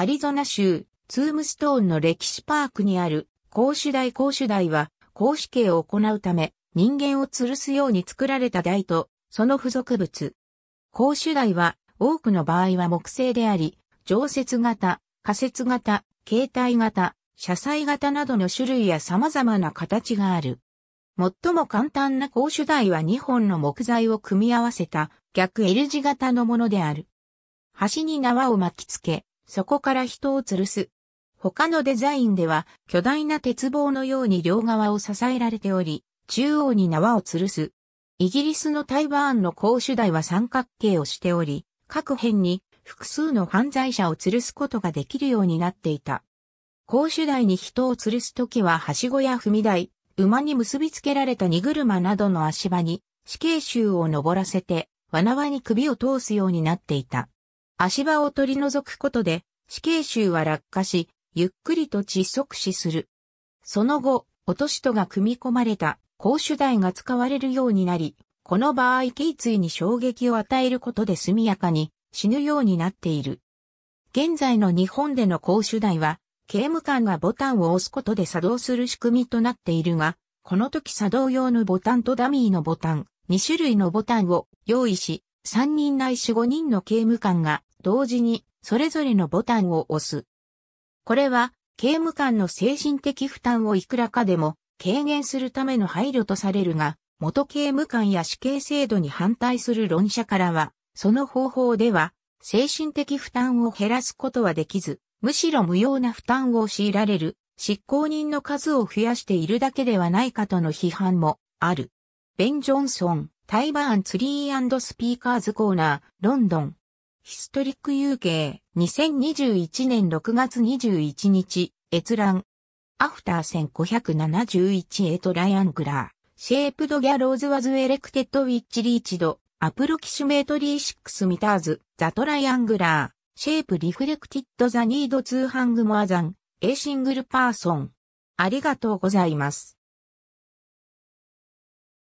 アリゾナ州、ツームストーンの歴史パークにある、公主台公主台は、公主刑を行うため、人間を吊るすように作られた台と、その付属物。公主台は、多くの場合は木製であり、常設型、仮設型、携帯型、車載型などの種類や様々な形がある。最も簡単な公主台は2本の木材を組み合わせた逆 L 字型のものである。端に縄を巻き付け、そこから人を吊るす。他のデザインでは巨大な鉄棒のように両側を支えられており、中央に縄を吊るす。イギリスのタイバーンの公主台は三角形をしており、各辺に複数の犯罪者を吊るすことができるようになっていた。公主台に人を吊るすときははしごや踏み台、馬に結びつけられた荷車などの足場に死刑囚を登らせて、わなわに首を通すようになっていた。足場を取り除くことで、死刑囚は落下し、ゆっくりと窒息死する。その後、落とし戸が組み込まれた公主台が使われるようになり、この場合頸椎に衝撃を与えることで速やかに死ぬようになっている。現在の日本での公主台は、刑務官がボタンを押すことで作動する仕組みとなっているが、この時作動用のボタンとダミーのボタン、2種類のボタンを用意し、3人ないし5人の刑務官が同時にそれぞれのボタンを押す。これは刑務官の精神的負担をいくらかでも軽減するための配慮とされるが、元刑務官や死刑制度に反対する論者からは、その方法では精神的負担を減らすことはできず、むしろ無用な負担を強いられる執行人の数を増やしているだけではないかとの批判もある。ベン・ジョンソン、タイバーンツリースピーカーズコーナー、ロンドン。ヒストリック UK、2021年6月21日、閲覧。アフター1571エトライアングラー、シェープドギャローズワズエレクテッドウィッチリーチド、アプロキシュメートリーシックスミターズ、ザトライアングラー、シェープリフレクティッドザニードツーハングモアザン、エーシングルパーソン。ありがとうございます。